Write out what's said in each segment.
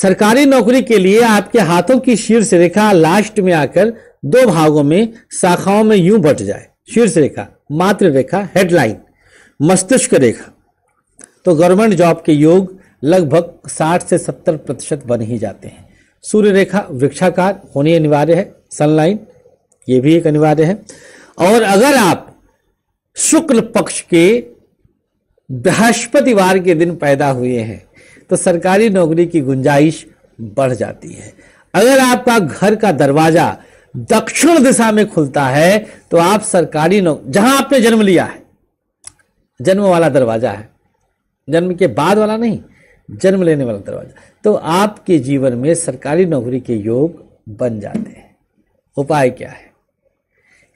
सरकारी नौकरी के लिए आपके हाथों की शीर्ष रेखा लास्ट में आकर दो भागों में शाखाओं में यूं बट जाए शीर्ष रेखा मात्र रेखा हेडलाइन मस्तिष्क रेखा तो गवर्नमेंट जॉब के योग लगभग 60 से 70 प्रतिशत बन ही जाते हैं सूर्य रेखा वृक्षाकार होनी अनिवार्य है सनलाइन ये भी एक अनिवार्य है और अगर आप शुक्ल पक्ष के बृहस्पतिवार के दिन पैदा हुए हैं तो सरकारी नौकरी की गुंजाइश बढ़ जाती है अगर आपका घर का दरवाजा दक्षिण दिशा में खुलता है तो आप सरकारी नौकरी जहां आपने जन्म लिया है जन्म वाला दरवाजा है जन्म के बाद वाला नहीं जन्म लेने वाला दरवाजा तो आपके जीवन में सरकारी नौकरी के योग बन जाते हैं उपाय क्या है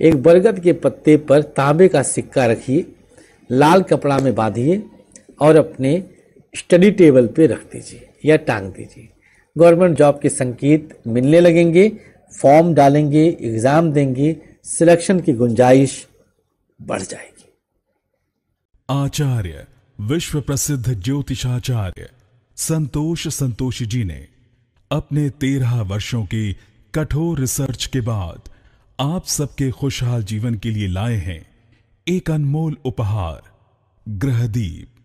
एक बरगद के पत्ते पर तांबे का सिक्का रखिए लाल कपड़ा में बांधिए और अपने स्टडी टेबल पे रख दीजिए या टांग दीजिए गवर्नमेंट जॉब के संकेत मिलने लगेंगे फॉर्म डालेंगे एग्ज़ाम देंगे सिलेक्शन की गुंजाइश बढ़ जाएगी आचार्य विश्व प्रसिद्ध ज्योतिषाचार्य संतोष संतोष जी ने अपने तेरह वर्षों की कठोर रिसर्च के बाद आप सबके खुशहाल जीवन के लिए लाए हैं एक अनमोल उपहार ग्रहदीप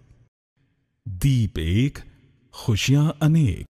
दीप एक खुशियां अनेक